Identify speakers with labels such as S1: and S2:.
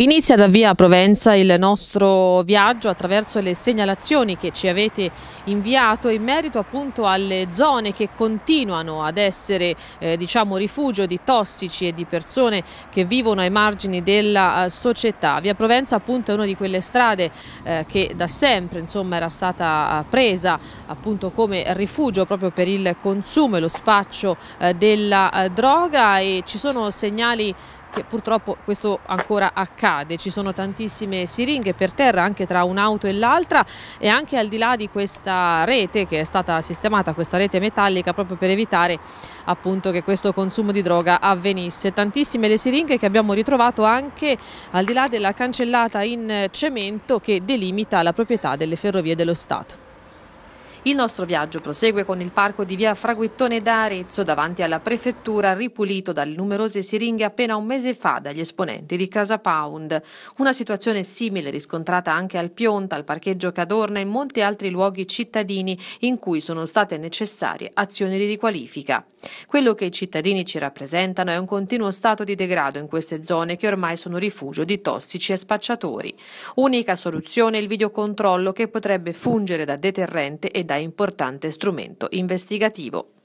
S1: Inizia da via Provenza il nostro viaggio attraverso le segnalazioni che ci avete inviato in merito appunto alle zone che continuano ad essere eh, diciamo rifugio di tossici e di persone che vivono ai margini della eh, società. Via Provenza appunto è una di quelle strade eh, che da sempre insomma era stata eh, presa appunto come rifugio proprio per il consumo e lo spaccio eh, della droga e ci sono segnali che purtroppo questo ancora accade, ci sono tantissime siringhe per terra anche tra un'auto e l'altra e anche al di là di questa rete che è stata sistemata, questa rete metallica proprio per evitare appunto che questo consumo di droga avvenisse. Tantissime le siringhe che abbiamo ritrovato anche al di là della cancellata in cemento che delimita la proprietà delle ferrovie dello Stato. Il nostro viaggio prosegue con il parco di via Fraguittone d'Arezzo davanti alla prefettura ripulito dalle numerose siringhe appena un mese fa dagli esponenti di Casa Pound. Una situazione simile riscontrata anche al Pionta, al parcheggio Cadorna e in molti altri luoghi cittadini in cui sono state necessarie azioni di riqualifica. Quello che i cittadini ci rappresentano è un continuo stato di degrado in queste zone che ormai sono rifugio di tossici e spacciatori. Unica soluzione è il videocontrollo che potrebbe fungere da deterrente e ed importante strumento investigativo.